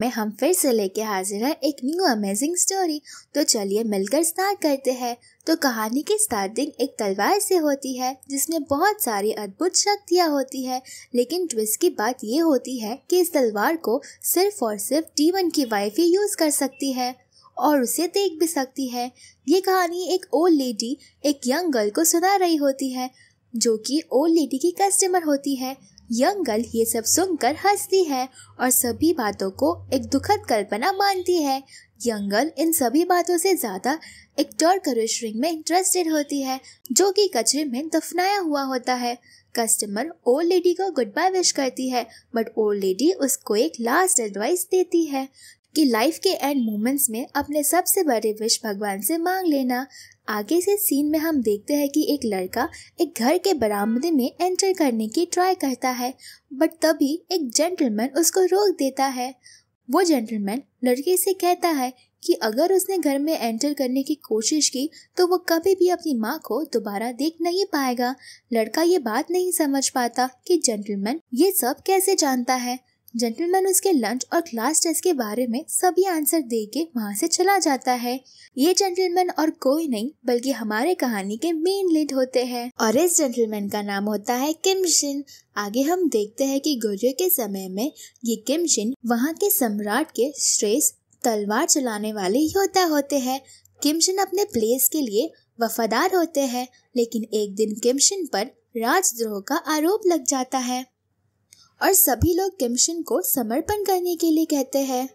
में हम फिर से लेके हाजिर हैं एक न्यू अमेजिंग स्टोरी तो चलिए मिलकर स्टार्ट करते हैं तो कहानी की स्टार्टिंग एक तलवार से होती है जिसमें बहुत सारी अद्भुत शक्तियाँ होती है लेकिन ट्विस्ट की बात ये होती है कि इस तलवार को सिर्फ और सिर्फ टीवन की वाइफ ही यूज़ कर सकती है और उसे देख भी सकती है ये कहानी एक ओल्ड लेडी एक यंग गर्ल को सुना रही होती है जो कि ओल्ड लेडी की कस्टमर होती है यंग गर्ल ये सब सुनकर हंसती है और सभी बातों को एक दुखद कल्पना मानती है यंग गर्ल इन सभी बातों से ज़्यादा एक टर्करिश रिंग में इंटरेस्टेड होती है जो कि कचरे में दफनाया हुआ होता है कस्टमर ओल्ड लेडी को गुड बाय विश करती है बट ओल्ड लेडी उसको एक लास्ट एडवाइस देती है कि लाइफ के एंड मोमेंट्स में अपने सबसे बड़े विश भगवान से मांग लेना आगे से सीन में हम देखते हैं कि एक लड़का एक घर के बरामदे में एंटर करने की ट्राई करता है बट तभी एक जेंटलमैन उसको रोक देता है वो जेंटलमैन लड़के से कहता है कि अगर उसने घर में एंटर करने की कोशिश की तो वो कभी भी अपनी माँ को दोबारा देख नहीं पाएगा लड़का ये बात नहीं समझ पाता कि जेंटलमैन ये सब कैसे जानता है जेंटलमैन उसके लंच और क्लास टेस्ट के बारे में सभी आंसर दे के वहाँ से चला जाता है ये जेंटलमैन और कोई नहीं बल्कि हमारे कहानी के मेन लीड होते हैं और इस जेंटलमैन का नाम होता है किम शिन आगे हम देखते हैं कि गुजरे के समय में ये किम शिन वहाँ के सम्राट के श्रेष्ठ तलवार चलाने वाले योद्धा होते हैं किमशिन अपने प्लेस के लिए वफादार होते हैं लेकिन एक दिन किमशिन पर राजद्रोह का आरोप लग जाता है और सभी लोग किमशिन को समर्पण करने के लिए कहते हैं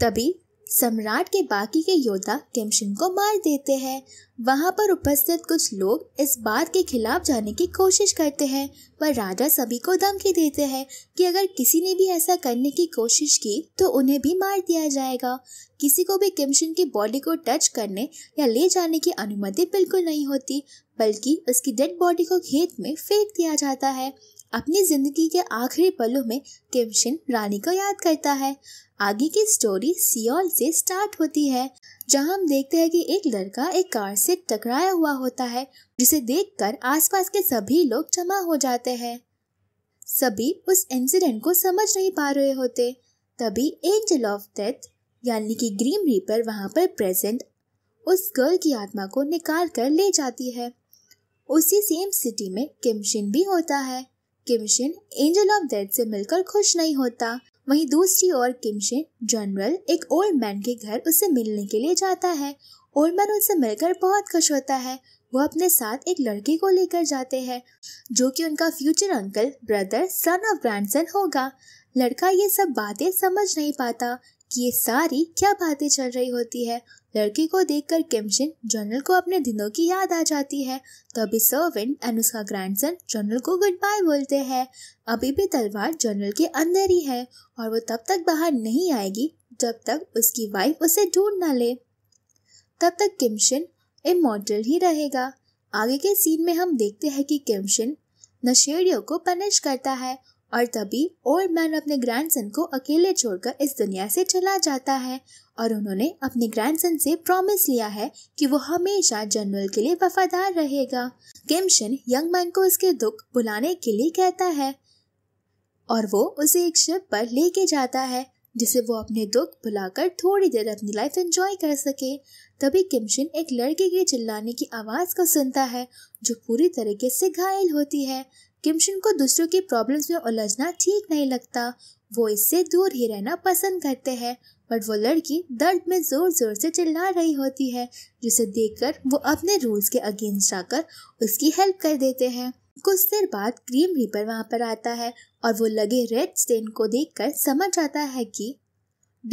तभी सम्राट के बाकी के योद्धा किमशिन को मार देते हैं वहां पर उपस्थित कुछ लोग इस बात के खिलाफ जाने की कोशिश करते हैं पर राजा सभी को धमकी देते हैं कि अगर किसी ने भी ऐसा करने की कोशिश की तो उन्हें भी मार दिया जाएगा किसी को भी किमशिन की बॉडी को टच करने या ले जाने की अनुमति बिल्कुल नहीं होती बल्कि उसकी डेड बॉडी को खेत में फेंक दिया जाता है अपनी जिंदगी के आखिरी पलों में किमशिन रानी को याद करता है आगे की स्टोरी सियोल से स्टार्ट होती है जहां हम देखते हैं कि एक लड़का एक कार से टकराया हुआ होता है जिसे देखकर आसपास के सभी लोग जमा हो जाते हैं सभी उस इंसिडेंट को समझ नहीं पा रहे होते तभी एंजल ऑफ डेथ यानी कि ग्रीन रीपर वहां पर प्रेजेंट उस गर्ल की आत्मा को निकाल कर ले जाती है उसी सेम सिटी में किमशिन भी होता है किमशिन एंजल ऑफ डेथ से मिलकर खुश नहीं होता वहीं दूसरी ओर किमशिन जनरल एक ओल्ड मैन के घर उससे मिलने के लिए जाता है ओल्ड मैन उससे मिलकर बहुत खुश होता है वो अपने साथ एक लड़के को लेकर जाते हैं जो कि उनका future uncle brother son of grandson होगा लड़का ये सब बातें समझ नहीं पाता कि ये सारी क्या बातें चल रही होती है लड़की को देखकर किमशिन जनरल को अपने दिनों की याद आ जाती है तभी सर्वेंट एंड उसका ग्रैंडसन जनरल को गुड बाय बोलते हैं अभी भी तलवार जनरल के अंदर ही है और वो तब तक बाहर नहीं आएगी जब तक उसकी वाइफ उसे ढूंढ ना ले तब तक किमशिन इमोटल ही रहेगा आगे के सीन में हम देखते हैं कि किमशिन नशेड़ियों को पनिश करता है और तभी ओल्ड मैन अपने ग्रैंडसन को अकेले छोड़कर इस दुनिया से चला जाता है और उन्होंने अपने ग्रैंडसन से प्रॉमिस लिया है कि वो हमेशा जनरल के लिए वफादार रहेगा किमशन यंग मैन को उसके दुख बुलाने के लिए कहता है और वो उसे एक शिप पर लेके जाता है जिसे वो अपने दुख भुलाकर थोड़ी देर अपनी लाइफ एंजॉय कर सके तभी किमशिन एक लड़के के चिल्लाने की आवाज़ को सुनता है जो पूरी तरीके से घायल होती है किमशन को दूसरों की प्रॉब्लम्स में उलझना ठीक नहीं लगता वो इससे दूर ही रहना पसंद करते हैं बट वो लड़की दर्द में ज़ोर ज़ोर से चिल्ला रही होती है जिसे देखकर वो अपने रूल्स के अगेंस्ट जाकर उसकी हेल्प कर देते हैं कुछ देर बाद क्रीम रीपर वहाँ पर आता है और वो लगे रेड स्टेन को देखकर समझ आता है कि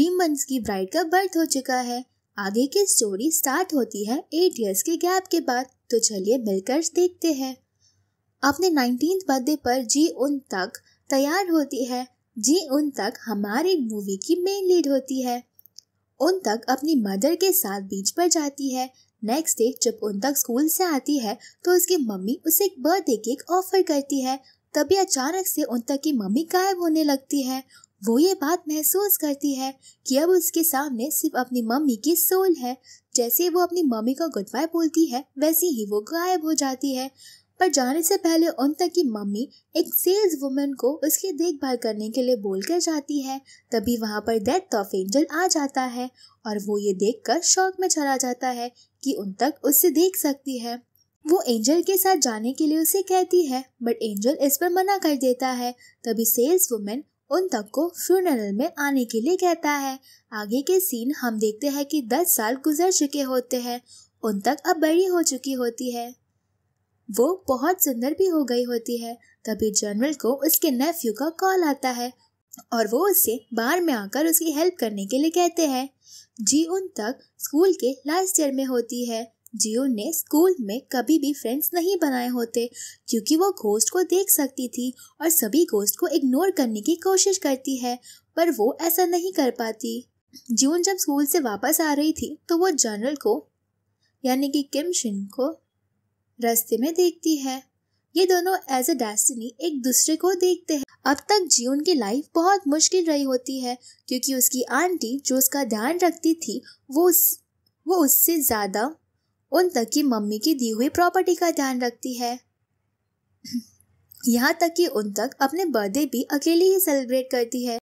डीमंस की ब्राइड का बर्थ हो चुका है आगे की स्टोरी स्टार्ट होती है एट ईयर्स के गैप के बाद तो चलिए मिलकर देखते हैं अपने नाइनटीन बर्थडे पर जी उन तक तैयार होती है जी उन तक हमारी मूवी की मेन लीड होती है उन तक अपनी मदर के साथ बीच पर जाती है नेक्स्ट डे जब उन तक स्कूल से आती है तो उसकी मम्मी उसे एक बर्थडे केक ऑफर करती है तभी अचानक से उन तक की मम्मी गायब होने लगती है वो ये बात महसूस करती है कि अब उसके सामने सिर्फ अपनी मम्मी की सोल है जैसे वो अपनी मम्मी को गुड बाय बोलती है वैसे ही वो गायब हो जाती है पर जाने से पहले उन तक की मम्मी एक सेल्स वुमेन को उसकी देखभाल करने के लिए बोलकर जाती है तभी वहाँ पर डेथ ऑफ एंजल आ जाता है और वो ये देखकर शौक में चला जाता है कि उन तक उससे देख सकती है वो एंजल के साथ जाने के लिए उसे कहती है बट एंजल इस पर मना कर देता है तभी सेल्स वुमेन उन तक को फ्यूनरल में आने के लिए कहता है आगे के सीन हम देखते हैं कि दस साल गुजर चुके होते हैं उन तक अब बड़ी हो चुकी होती है वो बहुत सुंदर भी हो गई होती है तभी जनरल को उसके नेफ्यू का कॉल आता है और वो उसे बाहर में आकर उसकी हेल्प करने के लिए कहते हैं जी उन तक स्कूल के लास्ट ईयर में होती है जियो ने स्कूल में कभी भी फ्रेंड्स नहीं बनाए होते क्योंकि वो घोस्ट को देख सकती थी और सभी घोस्ट को इग्नोर करने की कोशिश करती है पर वो ऐसा नहीं कर पाती जून जब स्कूल से वापस आ रही थी तो वो जनरल को यानी कि किम शिन को रास्ते में देखती है ये दोनों एज ए डेस्टिनी एक दूसरे को देखते हैं अब तक जीवन की लाइफ बहुत मुश्किल रही होती है क्योंकि उसकी आंटी जो उसका ध्यान रखती थी वो उस वो उससे ज़्यादा उन तक की मम्मी की दी हुई प्रॉपर्टी का ध्यान रखती है यहाँ तक कि उन तक अपने बर्थडे भी अकेले ही सेलिब्रेट करती है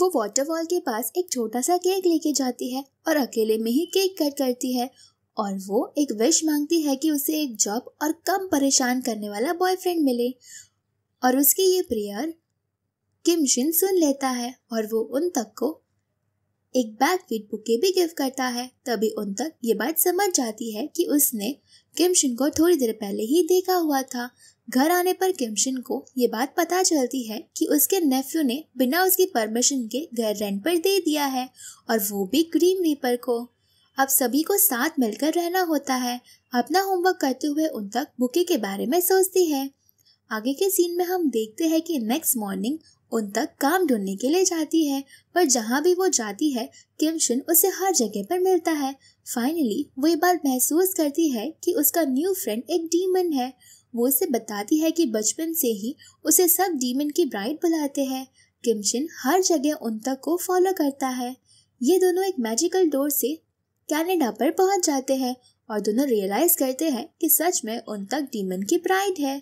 वो वाटरफॉल के पास एक छोटा सा केक लेके जाती है और अकेले में ही केक कट करती है और वो एक विश मांगती है कि उसे एक जॉब और कम परेशान करने वाला बॉयफ्रेंड मिले और उसकी ये प्रेयर किम जिन सुन लेता है और वो उन तक को एक बैग वीट बुके भी गिफ्ट करता है तभी उन तक ये बात समझ जाती है कि उसने किमशिन को थोड़ी देर पहले ही देखा हुआ था घर आने पर किमशिन को ये बात पता चलती है कि उसके नेफ्यू ने बिना उसकी परमिशन के घर रेंट पर दे दिया है और वो भी ग्रीन रीपर को अब सभी को साथ मिलकर रहना होता है अपना होमवर्क करते हुए उन तक बुके के बारे में सोचती है आगे के सीन में हम देखते हैं कि नेक्स्ट मॉर्निंग उन तक काम ढूंढने के लिए जाती है पर जहाँ भी वो जाती है किम किमशुन उसे हर जगह पर मिलता है फाइनली वो ये बात महसूस करती है कि उसका न्यू फ्रेंड एक डीमन है वो उसे बताती है कि बचपन से ही उसे सब डीमन की ब्राइड बुलाते हैं किमशिन हर जगह उन तक को फॉलो करता है ये दोनों एक मैजिकल डोर से कैनेडा पर पहुंच जाते हैं और दोनों रियलाइज करते हैं कि सच में उन तक डीमन की प्राइड है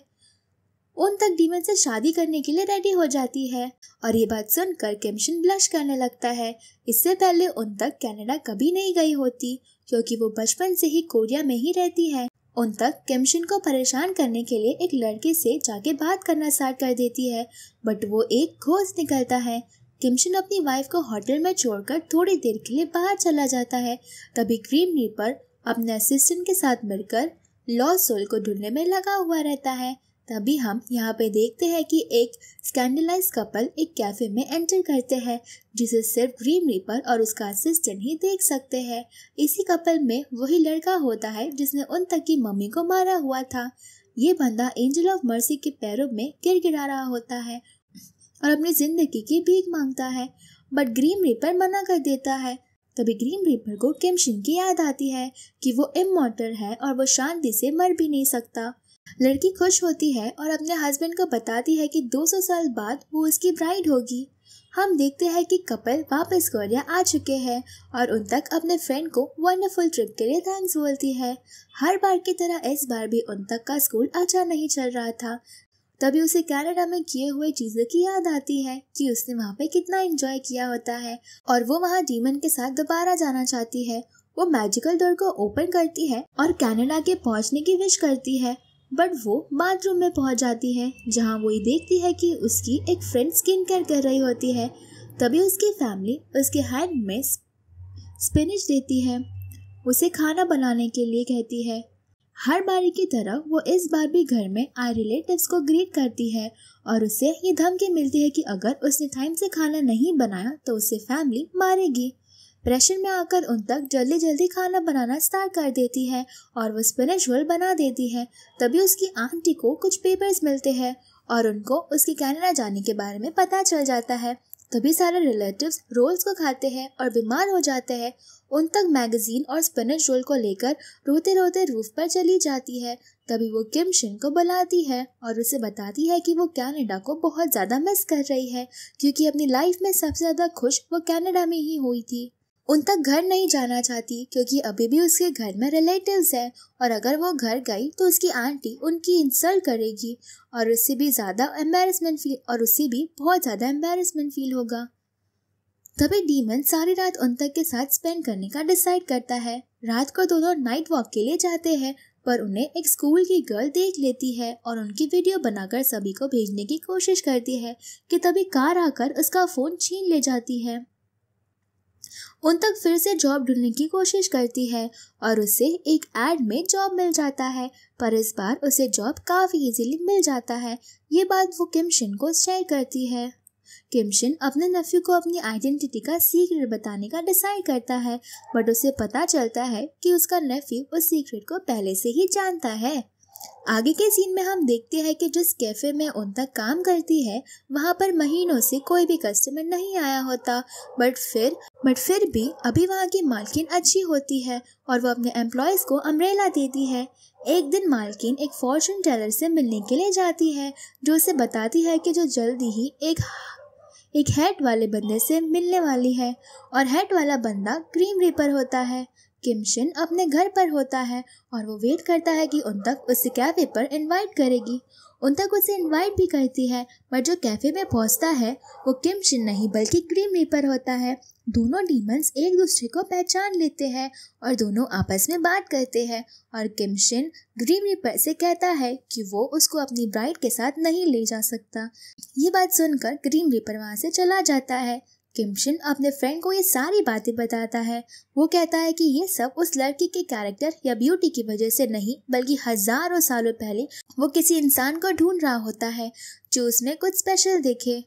उन तक डीमन से शादी करने के लिए रेडी हो जाती है और ये बात सुनकर केमशन ब्लश करने लगता है इससे पहले उन तक कैनेडा कभी नहीं गई होती क्योंकि वो बचपन से ही कोरिया में ही रहती है उन तक केमशन को परेशान करने के लिए एक लड़के से जाके बात करना स्टार्ट कर देती है बट वो एक खोज निकलता है किमशन अपनी वाइफ को होटल में छोड़कर थोड़ी देर के लिए बाहर चला जाता है तभी ग्रीन रीपर अपने असिस्टेंट के साथ मिलकर लॉ सोल को ढूंढने में लगा हुआ रहता है तभी हम यहाँ पे देखते हैं कि एक स्कैंडलाइज कपल एक कैफे में एंटर करते हैं जिसे सिर्फ ग्रीन रीपर और उसका असिस्टेंट ही देख सकते हैं इसी कपल में वही लड़का होता है जिसने उन तक की मम्मी को मारा हुआ था ये बंदा एंजल ऑफ मर्सी के पैरों में गिर गिरा रहा होता है और अपनी जिंदगी की भीख मांगता है बट ग्रीन रीपर मना कर देता है तभी ग्रीन रीपर को किमशिन की याद आती है कि वो इमोटर है और वो शांति से मर भी नहीं सकता लड़की खुश होती है और अपने हस्बैंड को बताती है कि 200 साल बाद वो उसकी ब्राइड होगी हम देखते हैं कि कपल वापस गोरिया आ चुके हैं और उन तक अपने फ्रेंड को वंडरफुल ट्रिप के लिए थैंक्स बोलती है हर बार की तरह इस बार भी उन तक का स्कूल अच्छा नहीं चल रहा था तभी उसे कनाडा में किए हुए चीज़ों की याद आती है कि उसने वहाँ पे कितना एंजॉय किया होता है और वो वहाँ डीमन के साथ दोबारा जाना चाहती है वो मैजिकल डोर को ओपन करती है और कनाडा के पहुँचने की विश करती है बट वो बाथरूम में पहुंच जाती है जहाँ वो ये देखती है कि उसकी एक फ्रेंड स्किन केयर कर रही होती है तभी उसकी फैमिली उसके हैंड में स्पिनिच देती है उसे खाना बनाने के लिए कहती है हर बारी की तरह वो इस बार भी घर में आए रिलेटिव्स को ग्रीट करती है और उसे ये धमकी मिलती है कि अगर उसने टाइम से खाना नहीं बनाया तो उसे फैमिली मारेगी प्रेशर में आकर उन तक जल्दी जल्दी खाना बनाना स्टार्ट कर देती है और वो स्पिनच रोल बना देती है तभी उसकी आंटी को कुछ पेपर्स मिलते हैं और उनको उसके कैनेडा जाने के बारे में पता चल जाता है तभी सारे रिलेटिव्स रोल्स को खाते हैं और बीमार हो जाते हैं उन तक मैगजीन और स्पिनच रोल को लेकर रोते रोते रूफ पर चली जाती है तभी वो किम शिन को बुलाती है और उसे बताती है कि वो कनाडा को बहुत ज़्यादा मिस कर रही है क्योंकि अपनी लाइफ में सबसे ज़्यादा खुश वो कनाडा में ही हुई थी उन तक घर नहीं जाना चाहती क्योंकि अभी भी उसके घर में रिलेटिव्स हैं और अगर वो घर गई तो उसकी आंटी उनकी इंसल्ट करेगी और उससे भी ज़्यादा एम्बेरसमेंट फील और उससे भी बहुत ज़्यादा एम्बेरसमेंट फील होगा तभी डीमन सारी रात उन तक के साथ स्पेंड करने का डिसाइड करता है रात को दोनों नाइट वॉक के लिए जाते हैं पर उन्हें एक स्कूल की गर्ल देख लेती है और उनकी वीडियो बनाकर सभी को भेजने की कोशिश करती है कि तभी कार आकर उसका फ़ोन छीन ले जाती है उन तक फिर से जॉब ढूंढने की कोशिश करती है और उसे एक एड में जॉब मिल जाता है पर इस बार उसे जॉब काफ़ी इजीली मिल जाता है ये बात वो किम शिन को शेयर करती है किमशिन अपने नफ्यू को अपनी आइडेंटिटी का सीक्रेट बताने का डिसाइड करता है बट उसे पता चलता है कि उसका नफ्यू उस सीक्रेट को पहले से ही जानता है आगे के सीन में हम देखते हैं कि जिस कैफ़े में उनका काम करती है वहाँ पर महीनों से कोई भी कस्टमर नहीं आया होता बट फिर बट फिर भी अभी वहाँ की मालकिन अच्छी होती है और वो अपने एम्प्लॉयज़ को अम्ब्रेला देती है एक दिन मालकिन एक फॉर्चून टेलर से मिलने के लिए जाती है जो उसे बताती है कि जो जल्दी ही एक एक हैट वाले बंदे से मिलने वाली है और हैट वाला बंदा क्रीम रेपर होता है किमशिन अपने घर पर होता है और वो वेट करता है कि उन तक उसे कैफे पर इनवाइट करेगी उन तक उसे इनवाइट भी करती है पर जो कैफ़े में पहुंचता है वो किम शिन नहीं बल्कि ग्रीम रीपर होता है दोनों डीमंस एक दूसरे को पहचान लेते हैं और दोनों आपस में बात करते हैं और किम शिन ग्रीम रीपर से कहता है कि वो उसको अपनी ब्राइड के साथ नहीं ले जा सकता ये बात सुनकर ग्रीम रीपर वहाँ से चला जाता है किमशिन अपने फ्रेंड को ये सारी बातें बताता है वो कहता है कि ये सब उस लड़की के कैरेक्टर या ब्यूटी की वजह से नहीं बल्कि हजारों सालों पहले वो किसी इंसान को ढूंढ रहा होता है जो उसमें कुछ स्पेशल देखे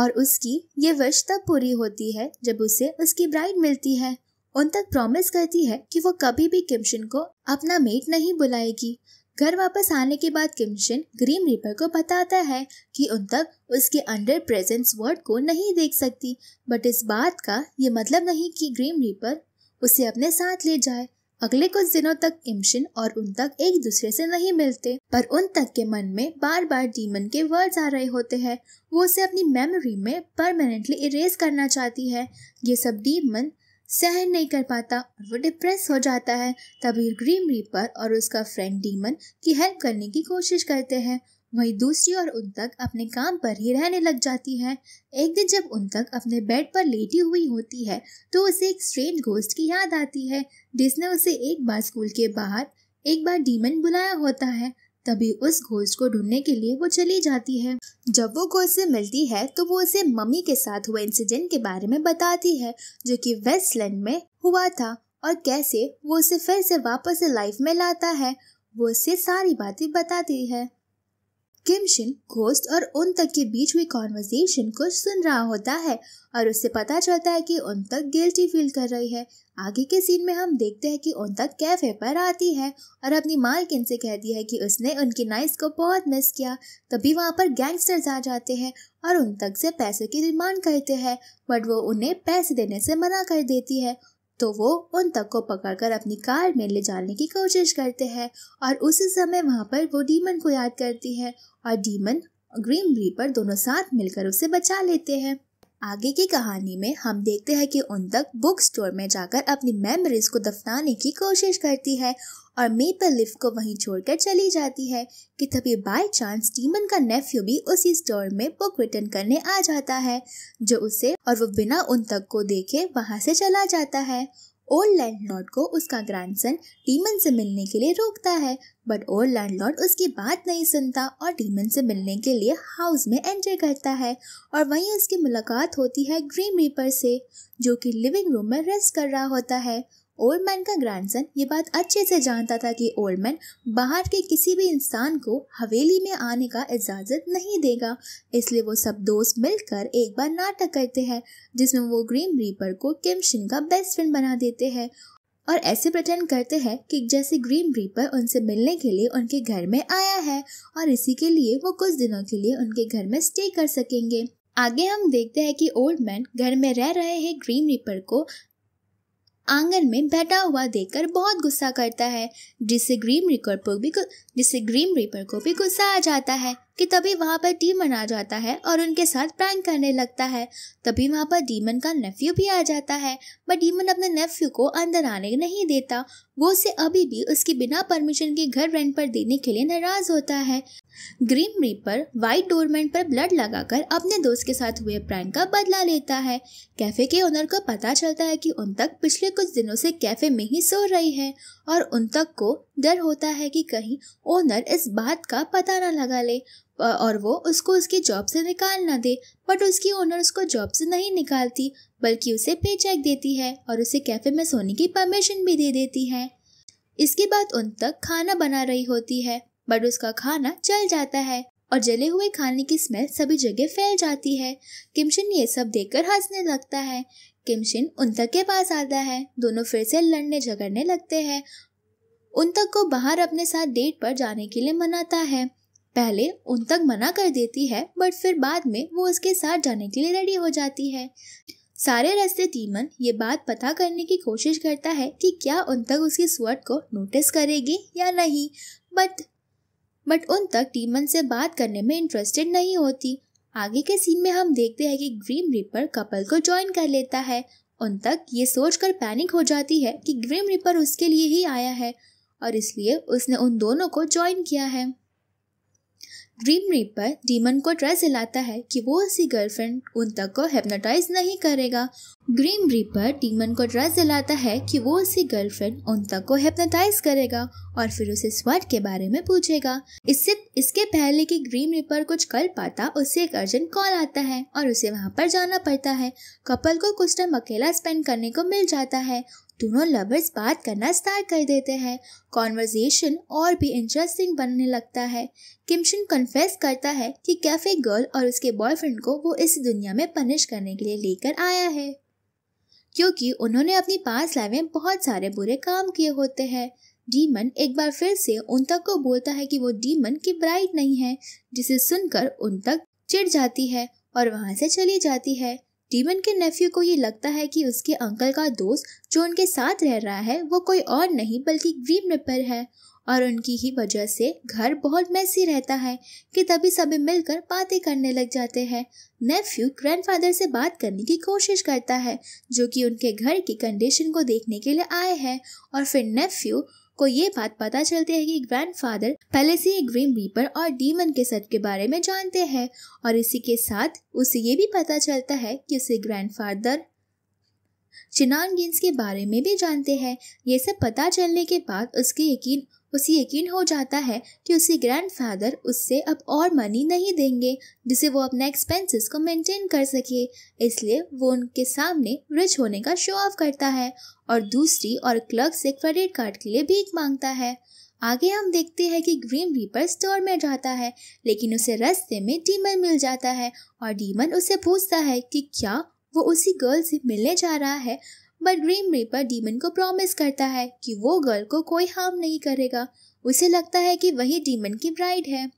और उसकी ये विश तब पूरी होती है जब उसे उसकी ब्राइड मिलती है उन तक प्रॉमिस करती है कि वो कभी भी किमशिन को अपना मेट नहीं बुलाएगी घर वापस आने के बाद किमशिन ग्रीम रीपर को बताता है कि उन तक उसके अंडर प्रेजेंस वर्ड को नहीं देख सकती बट इस बात का ये मतलब नहीं कि ग्रीम रीपर उसे अपने साथ ले जाए अगले कुछ दिनों तक किमशिन और उन तक एक दूसरे से नहीं मिलते पर उन तक के मन में बार बार डीमन के वर्ड्स आ रहे होते हैं वो उसे अपनी मेमोरी में परमानेंटली इरेज करना चाहती है ये सब डीमन सहन नहीं कर पाता और वो डिप्रेस हो जाता है तभी ग्रीम रीपर और उसका फ्रेंड डीमन की हेल्प करने की कोशिश करते हैं वहीं दूसरी ओर उन तक अपने काम पर ही रहने लग जाती है एक दिन जब उन तक अपने बेड पर लेटी हुई होती है तो उसे एक स्ट्रेन गोस्ट की याद आती है जिसने उसे एक बार स्कूल के बाहर एक बार डीमन बुलाया होता है तभी उस घोस्ट को ढूंढने के लिए वो चली जाती है जब वो घोस्ट से मिलती है तो वो उसे मम्मी के साथ हुए इंसिडेंट के बारे में बताती है जो कि वेस्टलैंड में हुआ था और कैसे वो उसे फिर से वापस लाइफ में लाता है वो उसे सारी बातें बताती है किमशिन घोस्ट और उन तक के बीच हुई कॉन्वर्जेशन को सुन रहा होता है और उससे पता चलता है कि उन तक गिल्टी फील कर रही है आगे के सीन में हम देखते हैं कि उन तक कैफे पर आती है और अपनी मालकिन से कहती है कि उसने उनकी नाइस को बहुत मिस किया तभी वहाँ पर गैंगस्टर्स आ जाते हैं और उन तक से पैसे की डिमांड करते हैं बट वो उन्हें पैसे देने से मना कर देती है तो वो उन तक को पकड़कर अपनी कार में ले जाने की कोशिश करते हैं और उसी समय वहाँ पर वो डीमन को याद करती है और डीमन ग्रीन रीपर दोनों साथ मिलकर उसे बचा लेते हैं आगे की कहानी में हम देखते हैं कि उन तक बुक स्टोर में जाकर अपनी मेमोरीज को दफनाने की कोशिश करती है और मेपल लिफ को वहीं छोड़कर चली जाती है कि तभी बाय चांस टीमन का नेफ्यू भी उसी स्टोर में बुक रिटर्न करने आ जाता है जो उसे और वो बिना उन तक को देखे वहाँ से चला जाता है ओल्ड लैंडलॉर्ड को उसका ग्रैंडसन डीमन से मिलने के लिए रोकता है बट ओल्ड लैंडलॉर्ड उसकी बात नहीं सुनता और डीमन से मिलने के लिए हाउस में एंटर करता है और वहीं उसकी मुलाकात होती है ग्रीन रीपर से जो कि लिविंग रूम में रेस्ट कर रहा होता है ओल्ड मैन का ग्रैंडसन ये बात अच्छे से जानता था कि ओल्ड मैन बाहर के किसी भी इंसान को हवेली में आने का इजाज़त नहीं देगा इसलिए वो सब दोस्त मिलकर एक बार नाटक करते हैं जिसमें वो ग्रीन रीपर को किमशिन का बेस्ट फ्रेंड बना देते हैं और ऐसे प्रटेंड करते हैं कि जैसे ग्रीन रीपर उनसे मिलने के लिए उनके घर में आया है और इसी के लिए वो कुछ दिनों के लिए उनके घर में स्टे कर सकेंगे आगे हम देखते हैं कि ओल्ड मैन घर में रह रहे हैं ग्रीन रीपर को आंगन में बैठा हुआ देखकर बहुत गुस्सा करता है जिससे ग्रीम रिपर को भी जिससे ग्रीम रिपर को भी गुस्सा आ जाता है कि तभी वहाँ पर डीमन आ जाता है और उनके साथ प्रैंक करने लगता है तभी वहाँ पर डीमन का नेफ्यू भी आ जाता है बट डीमन अपने नेफ्यू को अंदर आने नहीं देता वो उसे अभी भी उसकी बिना परमिशन के घर रेंट पर देने के लिए नाराज होता है ग्रीन रीपर वाइट डोरमेंट पर ब्लड लगाकर अपने दोस्त के साथ हुए प्रैंक का बदला लेता है कैफे के ओनर को पता चलता है कि उन तक पिछले कुछ दिनों से कैफे में ही सो रही है और उन तक को डर होता है कि कहीं ओनर इस बात का पता ना लगा ले और वो उसको उसके जॉब से निकाल ना दे बट उसकी ओनर उसको जॉब से नहीं निकालती बल्कि उसे पे चेक देती है और उसे कैफ़े में सोने की परमिशन भी दे देती है इसके बाद उन तक खाना बना रही होती है बट उसका खाना जल जाता है और जले हुए खाने की स्मेल सभी जगह फैल जाती है किमशिन ये सब देखकर हंसने लगता है किमशिन उन तक के पास आता है दोनों फिर से लड़ने झगड़ने लगते हैं उन तक को बाहर अपने साथ डेट पर जाने के लिए मनाता है पहले उन तक मना कर देती है बट फिर बाद में वो उसके साथ जाने के लिए रेडी हो जाती है सारे रास्ते तीमन ये बात पता करने की कोशिश करता है कि क्या उन तक उसकी स्वर्ट को नोटिस करेगी या नहीं बट बट उन तक टीमन से बात करने में इंटरेस्टेड नहीं होती आगे के सीन में हम देखते हैं कि ग्रीम रिपर कपल को ज्वाइन कर लेता है उन तक ये सोच कर पैनिक हो जाती है कि ग्रीम रिपर उसके लिए ही आया है और इसलिए उसने उन दोनों को ज्वाइन किया है ड्रीम रीपर डीमन को ट्रस्ट दिलाता है कि वो उसकी गर्लफ्रेंड उन तक को हेप्नोटाइज नहीं करेगा ड्रीम रीपर डीमन को ट्रस्ट दिलाता है कि वो उसकी गर्लफ्रेंड उन तक को हेप्नोटाइज करेगा और फिर उसे स्वाट के बारे में पूछेगा इससे इसके पहले कि ग्रीम रीपर कुछ कर पाता उसे एक अर्जेंट कॉल आता है और उसे वहाँ पर जाना पड़ता है कपल को कुछ टाइम अकेला स्पेंड करने को मिल जाता है दोनों लवर्स बात करना स्टार्ट कर देते हैं कॉन्वर्जेशन और भी इंटरेस्टिंग बनने लगता है किमशिन कन्फेस करता है कि कैफे गर्ल और उसके बॉयफ्रेंड को वो इस दुनिया में पनिश करने के लिए लेकर आया है क्योंकि उन्होंने अपनी पास लाइफ में बहुत सारे बुरे काम किए होते हैं डीमन एक बार फिर से उन तक को बोलता है कि वो डीमन की ब्राइट नहीं है जिसे सुनकर उन तक चिढ़ जाती है और वहां से चली जाती है डीमन के नेफ्यू को ये लगता है कि उसके अंकल का दोस्त जो उनके साथ रह रहा है वो कोई और नहीं बल्कि ग्रीन रिपर है और उनकी ही वजह से घर बहुत मैसी रहता है कि तभी सभी मिलकर बातें करने लग जाते हैं नेफ्यू ग्रैंडफादर से बात करने की कोशिश करता है जो कि उनके घर की कंडीशन को देखने के लिए आए हैं और फिर नेफ्यू को ये बात पता चलती है कि ग्रैंडफादर पहले से ही ग्रीम रीपर और डीमन के सच के बारे में जानते हैं और इसी के साथ उसे ये भी पता चलता है कि उसे ग्रैंडफादर चिनान गिन्स के बारे में भी जानते हैं ये सब पता चलने के बाद उसके यकीन उसे यकीन हो जाता है कि उसके ग्रैंडफादर उससे अब और मनी नहीं देंगे जिसे वो अपने एक्सपेंसेस को मेंटेन कर सके इसलिए वो उनके सामने रिच होने का शो ऑफ करता है और दूसरी और क्लर्क से क्रेडिट कार्ड के लिए भीख मांगता है आगे हम देखते हैं कि ग्रीन रीपर स्टोर में जाता है लेकिन उसे रास्ते में डीमन मिल जाता है और डीमन उसे पूछता है कि क्या वो उसी गर्ल से मिलने जा रहा है बट ग्रीम रीपर डीमन को प्रॉमिस करता है कि वो गर्ल को कोई हार्म नहीं करेगा उसे लगता है कि वही डीमन की ब्राइड है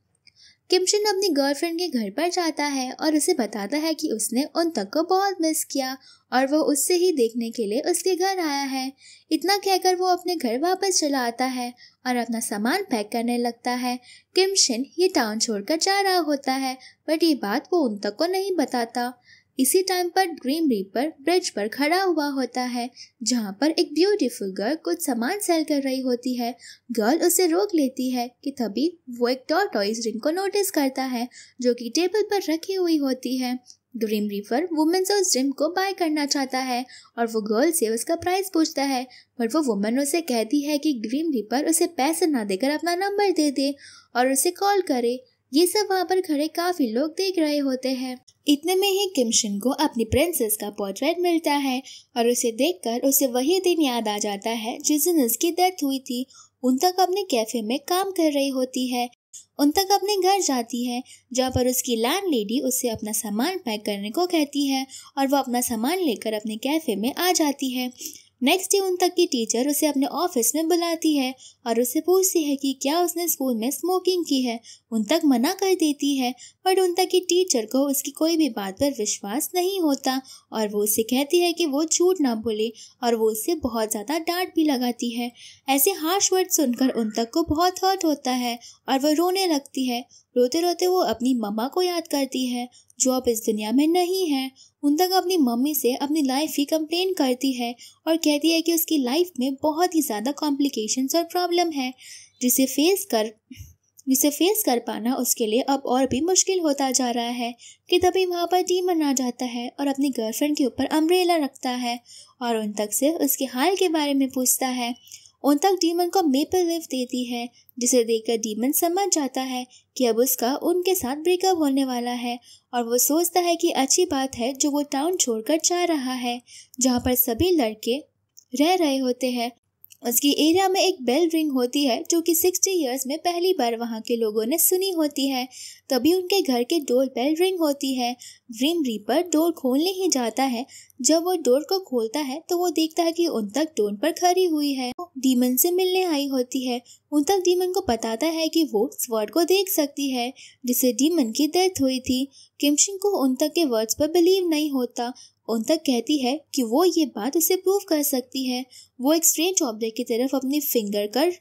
किमशन अपनी गर्लफ्रेंड के घर पर जाता है और उसे बताता है कि उसने उन तक को बहुत मिस किया और वो उससे ही देखने के लिए उसके घर आया है इतना कहकर वो अपने घर वापस चला आता है और अपना सामान पैक करने लगता है किमशन ये टाउन छोड़कर जा रहा होता है बट ये बात वो उन तक को नहीं बताता इसी टाइम पर ग्रीम रीपर ब्रिज पर खड़ा हुआ होता है जहाँ पर एक ब्यूटीफुल गर्ल कुछ सामान सेल कर रही होती है गर्ल उसे रोक लेती है कि तभी वो एक टॉयज रिंग को नोटिस करता है जो कि टेबल पर रखी हुई होती है ग्रीम रीपर वुमेन्स उस रिम को बाय करना चाहता है और वो गर्ल से उसका प्राइस पूछता है पर वो वुमेन उसे कहती है कि ग्रीम रीपर उसे पैसे ना देकर अपना नंबर दे दे और उसे कॉल करे ये सब वहाँ पर खड़े काफी लोग देख रहे होते हैं इतने में ही किमशिन को अपनी प्रिंसेस का पोर्ट्रेट मिलता है और उसे देखकर उसे वही दिन याद आ जाता है जिस दिन उसकी डेथ हुई थी उन तक अपने कैफे में काम कर रही होती है उन तक अपने घर जाती है जहाँ पर उसकी लैंड लेडी उसे अपना सामान पैक करने को कहती है और वह अपना सामान लेकर अपने कैफे में आ जाती है नेक्स्ट डे उन तक की टीचर उसे अपने ऑफिस में बुलाती है और उसे पूछती है कि क्या उसने स्कूल में स्मोकिंग की है उन तक मना कर देती है बट उन तक की टीचर को उसकी कोई भी बात पर विश्वास नहीं होता और वो उसे कहती है कि वो झूठ ना बोले और वो उसे बहुत ज़्यादा डांट भी लगाती है ऐसे हार्श वर्ड सुनकर उन तक को बहुत हर्ट होता है और वह रोने लगती है रोते रोते वो अपनी मम्मा को याद करती है जो अब इस दुनिया में नहीं है तक अपनी मम्मी से अपनी लाइफ की कंप्लेन करती है और कहती है कि उसकी लाइफ में बहुत ही ज़्यादा कॉम्प्लिकेशंस और प्रॉब्लम है जिसे फेस कर जिसे फेस कर पाना उसके लिए अब और भी मुश्किल होता जा रहा है कि तभी वहाँ पर डीमन आ जाता है और अपनी गर्लफ्रेंड के ऊपर अम्ब्रेला रखता है और उन तक से उसके हाल के बारे में पूछता है उन तक डीमन को मेपल लिफ देती है जिसे देखकर डीमन समझ जाता है कि अब उसका उनके साथ ब्रेकअप होने वाला है और वो सोचता है कि अच्छी बात है जो वो टाउन छोड़कर जा रहा है जहाँ पर सभी लड़के रह रहे होते हैं उसकी एरिया में एक बेल रिंग होती है जो कि सिक्सटी ईयर्स में पहली बार वहाँ के लोगों ने सुनी होती है तभी उनके घर के डोर बेल रिंग होती है ग्रीम रीपर डोर खोलने ही जाता है जब वो डोर को खोलता है तो वो देखता है कि उन तक डोर पर खड़ी हुई है डीमन से मिलने आई होती है उन तक डीमन को बताता है कि वो स्वर्ड को देख सकती है जिससे डीमन की डेथ हुई थी किमशिंग को उन तक के वर्ड्स पर बिलीव नहीं होता उन तक कहती है कि वो ये बात उसे प्रूव कर सकती है वो एक स्ट्रेंज ऑब्जेक्ट की तरफ अपनी फिंगर कर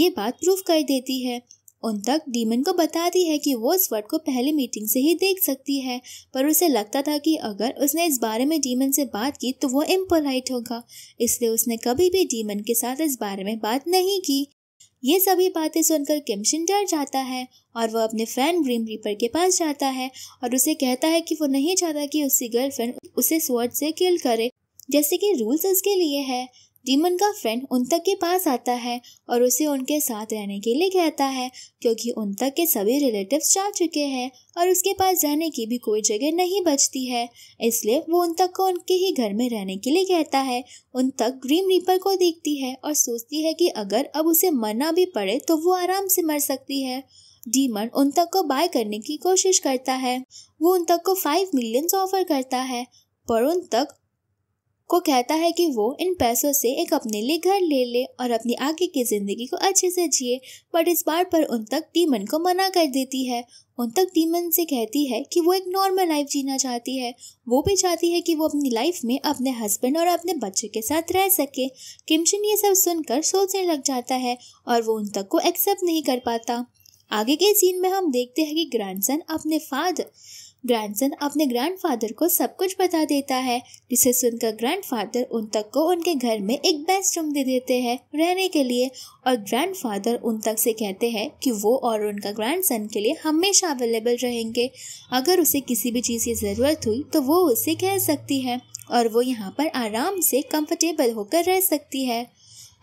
ये बात प्रूव कर देती है उन तक डीमन को बताती है कि वो स्वर्ड को पहले मीटिंग से ही देख सकती है पर उसे लगता था कि अगर उसने इस बारे में डीमन से बात की तो वो इम्पोलाइट होगा इसलिए उसने कभी भी डीमन के साथ इस बारे में बात नहीं की ये सभी बातें सुनकर किमशिन डर जाता है और वह अपने फ्रेंड ग्रीम रीपर के पास जाता है और उसे कहता है कि वो नहीं चाहता कि उसकी गर्लफ्रेंड उसे स्वर्ड से किल करे जैसे कि रूल्स इसके लिए है डीमन का फ्रेंड उन तक के पास आता है और उसे उनके साथ रहने के लिए कहता है क्योंकि उन तक के सभी रिलेटिव्स जा चुके हैं और उसके पास रहने की भी कोई जगह नहीं बचती है इसलिए वो उन तक को उनके ही घर में रहने के लिए कहता है उन तक ग्रीम रीपर को देखती है और सोचती है कि अगर अब उसे मरना भी पड़े तो वो आराम से मर सकती है डीमन उन तक को बाय करने की कोशिश करता है वो उन तक को फाइव मिलियंस ऑफर करता है पर उन तक को कहता है कि वो इन पैसों से एक अपने लिए घर ले ले और अपनी आगे की ज़िंदगी को अच्छे से जिए बट इस बार पर उन तक डीमन को मना कर देती है उन तक डीमन से कहती है कि वो एक नॉर्मल लाइफ जीना चाहती है वो भी चाहती है कि वो अपनी लाइफ में अपने हस्बैंड और अपने बच्चे के साथ रह सके किमचिन ये सब सुनकर सोचने लग जाता है और वो उन तक को एक्सेप्ट नहीं कर पाता आगे के सीन में हम देखते हैं कि ग्रैंडसन अपने फादर ग्रैंडसन अपने ग्रैंडफादर को सब कुछ बता देता है जिसे सुनकर ग्रैंडफादर उन तक को उनके घर में एक बेस्ट रूम दे देते हैं रहने के लिए और ग्रैंडफादर उन तक से कहते हैं कि वो और उनका ग्रैंडसन के लिए हमेशा अवेलेबल रहेंगे अगर उसे किसी भी चीज़ की ज़रूरत हुई तो वो उसे कह सकती है और वो यहाँ पर आराम से कंफर्टेबल होकर रह सकती है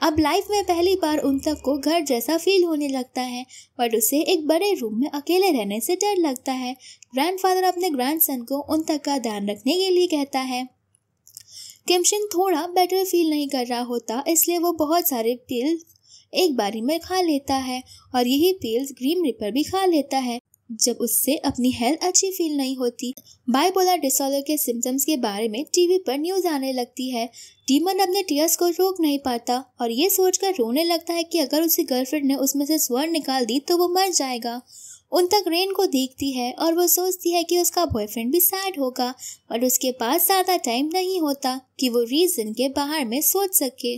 अब लाइफ में पहली बार उन तक को घर जैसा फील होने लगता है बट उसे एक बड़े रूम में अकेले रहने से डर लगता है ग्रैंडफादर अपने ग्रैंडसन को उन तक का ध्यान रखने के लिए कहता है किमशिंग थोड़ा बेटर फील नहीं कर रहा होता इसलिए वो बहुत सारे पील एक बारी में खा लेता है और यही पील्स ग्रीन रिपर भी खा लेता है जब उससे अपनी हेल्थ अच्छी फील नहीं होती बाइपोलर डिसऑर्डर के सिम्टम्स के बारे में टीवी पर न्यूज आने लगती है डीमन अपने टीयर्स को रोक नहीं पाता और ये सोचकर रोने लगता है कि अगर उसकी गर्लफ्रेंड ने उसमें से स्वर निकाल दी तो वो मर जाएगा उन तक रेन को देखती है और वो सोचती है कि उसका बॉयफ्रेंड भी सैड होगा और उसके पास ज़्यादा टाइम नहीं होता कि वो रीजन के बाहर में सोच सके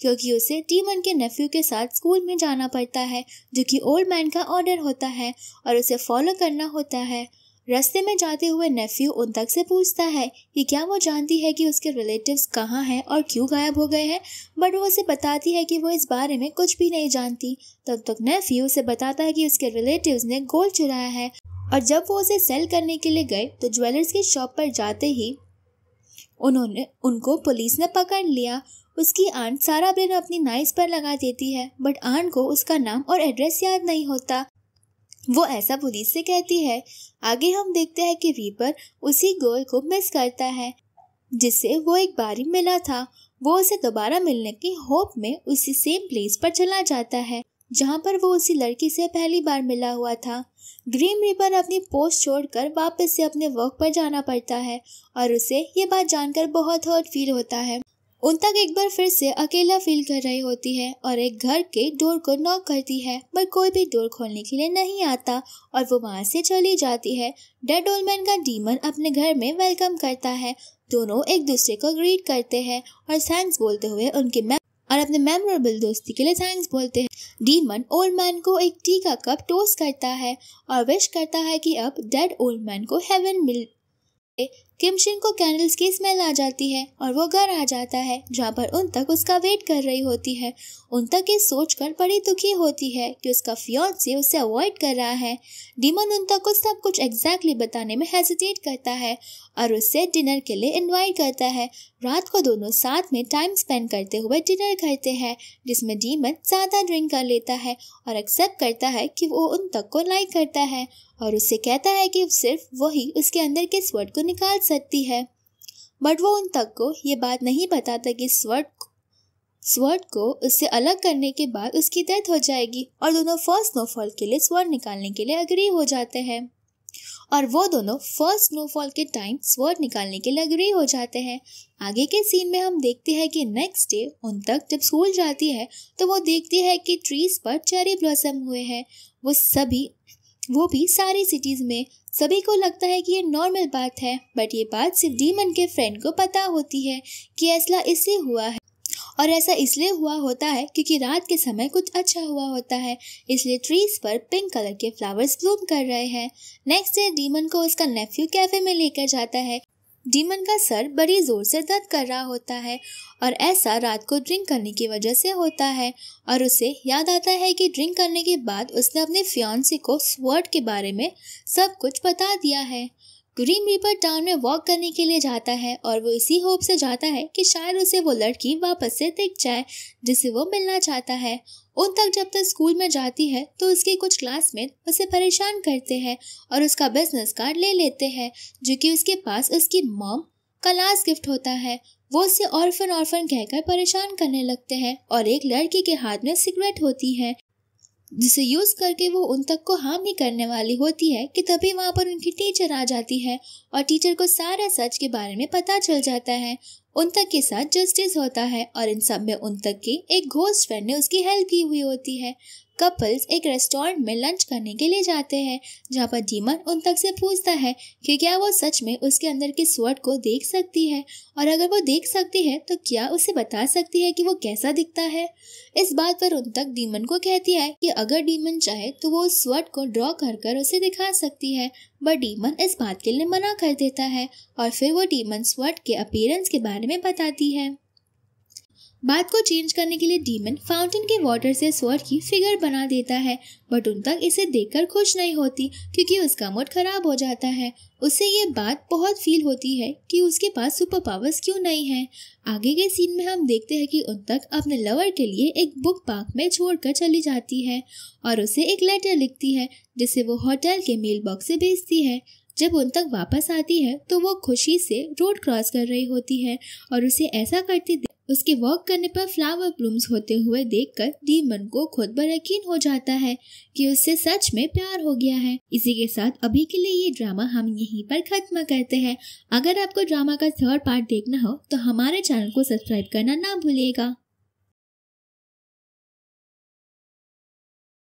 क्योंकि उसे टीमन के नेफ्यू के साथ स्कूल में जाना पड़ता है जो कि ओल्ड मैन का ऑर्डर होता है और उसे फॉलो करना होता है रास्ते में जाते हुए नेफ्यू उन तक से पूछता है कि क्या वो जानती है कि उसके रिलेटिव्स कहाँ हैं और क्यों गायब हो गए हैं बट वो उसे बताती है कि वो इस बारे में कुछ भी नहीं जानती तब तक नेफ्यू उसे बताता है कि उसके रिलेटिव्स ने गोल्ड चुराया है और जब वो उसे सेल करने के लिए गए तो ज्वेलर्स की शॉप पर जाते ही उन्होंने उनको पुलिस ने पकड़ लिया उसकी आंट सारा बिन अपनी नाइस पर लगा देती है बट आंट को उसका नाम और एड्रेस याद नहीं होता वो ऐसा पुलिस से कहती है आगे हम देखते हैं कि रीपर उसी गोल को मिस करता है जिससे वो एक बारी मिला था वो उसे दोबारा मिलने की होप में उसी सेम प्लेस पर चला जाता है जहाँ पर वो उसी लड़की से पहली बार मिला हुआ था ग्रीन रीपर अपनी पोस्ट छोड़कर वापस से अपने वर्क पर जाना पड़ता है और उसे ये बात जानकर बहुत हर्ट फील होता है उन तक एक बार फिर से अकेला फील कर रही होती है और एक घर के डोर को नॉक करती है पर कोई भी डोर खोलने के लिए नहीं आता और वो वहाँ से चली जाती है डेड ओलमैन का डीमन अपने घर में वेलकम करता है दोनों एक दूसरे को ग्रीट करते हैं और थैंक्स बोलते हुए उनके मैम और अपने मेमोरेबल दोस्ती के लिए थैंक्स बोलते हैं डीमन ओल्ड मैन को एक टी का कप टोस्ट करता है और विश करता है कि अब डेड ओल्ड मैन को हेवन मिल किमशिन को कैंडल्स की स्मेल आ जाती है और वो घर आ जाता है जहाँ पर उन तक उसका वेट कर रही होती है उन तक ये सोच कर बड़ी दुखी होती है कि उसका फ्योर से उसे अवॉइड कर रहा है डीमन उन तक को सब कुछ एग्जैक्टली बताने में हेजिटेट करता है और उसे डिनर के लिए इनवाइट करता है रात को दोनों साथ में टाइम स्पेंड करते हुए डिनर करते हैं जिसमें डीमन ज़्यादा ड्रिंक कर लेता है और एक्सेप्ट करता है कि वो उन तक को लाइक करता है और उससे कहता है कि सिर्फ वही उसके अंदर के स्वर्ट को निकाल सकती है बट वो उन तक को ये बात नहीं बताता कि स्वर्ट स्वर्ट को उससे अलग करने के बाद उसकी डेथ हो जाएगी और दोनों फर्स्ट स्नोफॉल के लिए स्वर्ट निकालने के लिए अग्री हो जाते हैं और वो दोनों फर्स्ट स्नोफॉल के टाइम स्वर्ड निकालने के लिए अग्री हो जाते हैं आगे के सीन में हम देखते हैं कि नेक्स्ट डे उन तक जब स्कूल जाती है तो वो देखती है कि ट्रीज पर चेरी ब्लॉसम हुए हैं वो सभी वो भी सारी सिटीज़ में सभी को लगता है कि ये नॉर्मल बात है बट ये बात सिर्फ डीमन के फ्रेंड को पता होती है कि ऐसा इससे हुआ है और ऐसा इसलिए हुआ होता है क्योंकि रात के समय कुछ अच्छा हुआ होता है इसलिए ट्रीज पर पिंक कलर के फ्लावर्स ब्लूम कर रहे हैं नेक्स्ट डे डीमन को उसका नेफ्यू कैफे में लेकर जाता है डीमन का सर बड़ी ज़ोर से दर्द कर रहा होता है और ऐसा रात को ड्रिंक करने की वजह से होता है और उसे याद आता है कि ड्रिंक करने के बाद उसने अपने फ्योन्सी को स्वर्ड के बारे में सब कुछ बता दिया है ग्रीन रिपर टाउन में वॉक करने के लिए जाता है और वो इसी होप से जाता है कि शायद उसे वो लड़की वापस से दिख जाए जिसे वो मिलना चाहता है उन तक जब तक स्कूल में जाती है तो उसके कुछ क्लासमेट उसे परेशान करते हैं और उसका बिजनेस कार्ड ले लेते हैं जो कि उसके पास उसकी मॉम का लास्ट गिफ्ट होता है वो उसे ऑर्फन ऑर्फन कहकर परेशान करने लगते हैं और एक लड़की के हाथ में सिगरेट होती है जिसे यूज़ करके वो उन तक को ही करने वाली होती है कि तभी वहाँ पर उनकी टीचर आ जाती है और टीचर को सारा सच के बारे में पता चल जाता है उन तक के साथ जस्टिस होता है और इन सब में उन तक की एक घोस्ट फ्रेंड ने उसकी हेल्प की हुई होती है कपल्स एक रेस्टोरेंट में लंच करने के लिए जाते हैं जहाँ पर डीमन उन तक से पूछता है कि क्या वो सच में उसके अंदर की स्वर्ट को देख सकती है और अगर वो देख सकती है तो क्या उसे बता सकती है कि वो कैसा दिखता है इस बात पर उन तक डीमन को कहती है कि अगर डीमन चाहे तो वो उस स्वर्ट को ड्रॉ कर कर उसे दिखा सकती है बट डीमन इस बात के लिए मना कर देता है और फिर वो डीमन स्वर्ट के अपीयरेंस के बारे में बताती है बात को चेंज करने के लिए डीमन फाउंटेन के वाटर से स्वर की फिगर बना देता है बट उन तक इसे देखकर खुश नहीं होती क्योंकि उसका मूड खराब हो जाता है उसे ये बात बहुत फील होती है कि उसके पास सुपर पावर्स क्यों नहीं है आगे के सीन में हम देखते हैं कि उन तक अपने लवर के लिए एक बुक पार्क में छोड़कर चली जाती है और उसे एक लेटर लिखती है जिसे वो होटल के मेल बॉक्स से भेजती है जब उन तक वापस आती है तो वो खुशी से रोड क्रॉस कर रही होती है और उसे ऐसा करती उसके वॉक करने पर फ्लावर ब्लूम्स होते हुए देखकर डीमन को खुद पर यकीन हो जाता है कि उससे सच में प्यार हो गया है इसी के साथ अभी के लिए ये ड्रामा हम यहीं पर खत्म करते हैं अगर आपको ड्रामा का थर्ड पार्ट देखना हो तो हमारे चैनल को सब्सक्राइब करना ना भूलिएगा